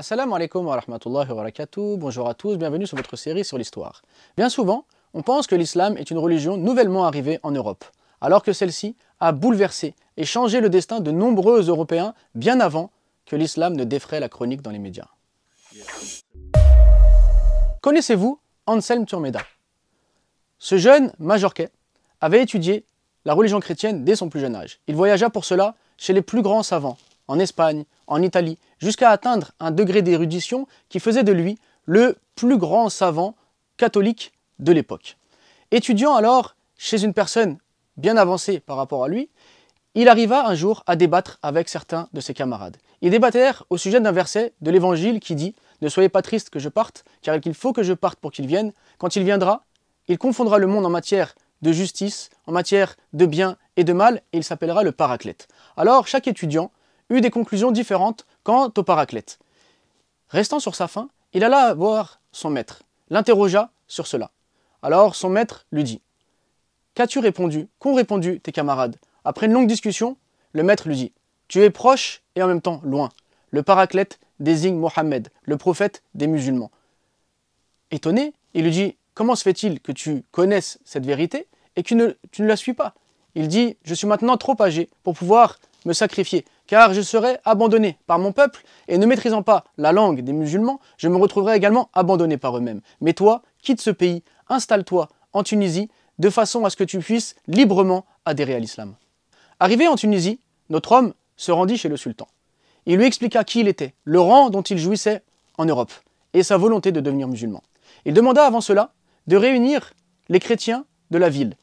Assalamu alaikum wa rahmatullahi wa barakatuh. Bonjour à tous, bienvenue sur votre série sur l'histoire. Bien souvent, on pense que l'islam est une religion nouvellement arrivée en Europe, alors que celle-ci a bouleversé et changé le destin de nombreux Européens bien avant que l'islam ne défraie la chronique dans les médias. Connaissez-vous Anselm Turmeda Ce jeune Majorquais avait étudié la religion chrétienne dès son plus jeune âge. Il voyagea pour cela chez les plus grands savants, en Espagne, en Italie, jusqu'à atteindre un degré d'érudition qui faisait de lui le plus grand savant catholique de l'époque. Étudiant alors chez une personne bien avancée par rapport à lui, il arriva un jour à débattre avec certains de ses camarades. Ils débattèrent au sujet d'un verset de l'Évangile qui dit ⁇ Ne soyez pas tristes que je parte, car il faut que je parte pour qu'il vienne. Quand il viendra, il confondra le monde en matière de justice, en matière de bien et de mal, et il s'appellera le Paraclète. ⁇ Alors chaque étudiant eut des conclusions différentes quant au Paraclète. Restant sur sa faim, il alla voir son maître, l'interrogea sur cela. Alors son maître lui dit Qu'as-tu répondu Qu'ont répondu tes camarades Après une longue discussion, le maître lui dit Tu es proche et en même temps loin. Le Paraclète désigne Mohammed, le prophète des musulmans. Étonné, il lui dit Comment se fait-il que tu connaisses cette vérité et que ne, tu ne la suis pas Il dit Je suis maintenant trop âgé pour pouvoir me sacrifier car je serai abandonné par mon peuple, et ne maîtrisant pas la langue des musulmans, je me retrouverai également abandonné par eux-mêmes. Mais toi, quitte ce pays, installe-toi en Tunisie, de façon à ce que tu puisses librement adhérer à l'islam. Arrivé en Tunisie, notre homme se rendit chez le sultan. Il lui expliqua qui il était, le rang dont il jouissait en Europe, et sa volonté de devenir musulman. Il demanda avant cela de réunir les chrétiens de la ville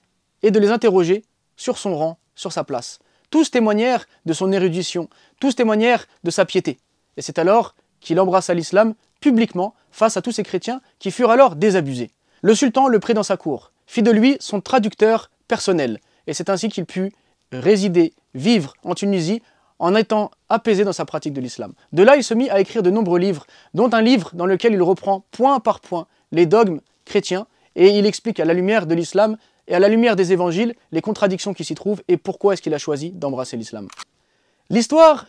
et de les interroger sur son rang, sur sa place, tous témoignèrent de son érudition, tous témoignèrent de sa piété. Et c'est alors qu'il embrassa l'islam publiquement face à tous ces chrétiens qui furent alors désabusés. Le sultan le prit dans sa cour, fit de lui son traducteur personnel, et c'est ainsi qu'il put résider, vivre en Tunisie en étant apaisé dans sa pratique de l'islam. De là, il se mit à écrire de nombreux livres, dont un livre dans lequel il reprend point par point les dogmes chrétiens et il explique à la lumière de l'islam et à la lumière des évangiles, les contradictions qui s'y trouvent et pourquoi est-ce qu'il a choisi d'embrasser l'islam. L'histoire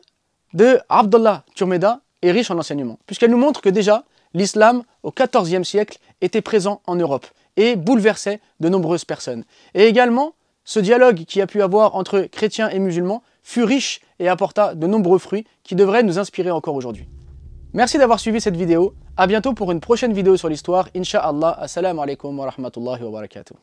de Abdullah Turmeda est riche en enseignements, puisqu'elle nous montre que déjà, l'islam, au XIVe siècle, était présent en Europe et bouleversait de nombreuses personnes. Et également, ce dialogue qui a pu avoir entre chrétiens et musulmans fut riche et apporta de nombreux fruits qui devraient nous inspirer encore aujourd'hui. Merci d'avoir suivi cette vidéo. À bientôt pour une prochaine vidéo sur l'histoire. Inch'Allah. Assalamu alaikum wa rahmatullahi wa barakatuh.